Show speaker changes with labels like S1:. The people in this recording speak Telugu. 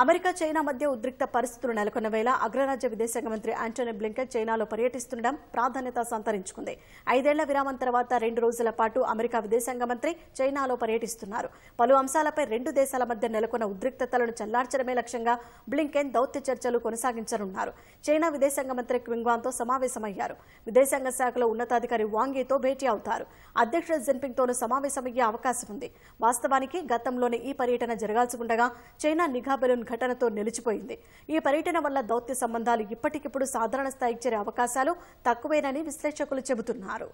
S1: అమెరికా చైనా మధ్య ఉద్రిక్త పరిస్థితులు నెలకొన్న వేళ అగ్రరాజ్య విదేశాంగ మంత్రి ఆంటోనీ బ్లింకెన్ చైనాలో పర్యటిస్తుండడం ప్రాధాన్యత సంతరించుకుంది ఐదేళ్ల విరామం తర్వాత రెండు రోజుల పాటు అమెరికా విదేశాంగ మంత్రి చైనాలో పర్యటిస్తున్నారు పలు అంశాలపై రెండు దేశాల మధ్య నెలకొన్న ఉద్రిక్తతలను చల్లార్చడమే లక్ష్యంగా బ్లింకెన్ దౌత్య చర్చలు కొనసాగించనున్నారు చైనా విదేశాంగ మంత్రి క్వింగ్వాన్తో సమావేశమయ్యారు విదేశాంగ శాఖలో ఉన్నతాధికారి వాంగీతో భేటీ అవుతారు అధ్యక్షుడు జిన్పింగ్తోనూ సమావేశమయ్యే అవకాశం ఉంది వాస్తవానికి గతంలోనే ఈ పర్యటన జరగాల్సి ఉండగా చైనా నిఘా ఘటనతో నిలిచిపోయింది ఈ పర్యటన వల్ల దౌత్య సంబంధాలు ఇప్పటికిప్పుడు సాధారణ స్థాయికి చేరే అవకాశాలు తక్కువేనని విశ్లేషకులు చెబుతున్నారు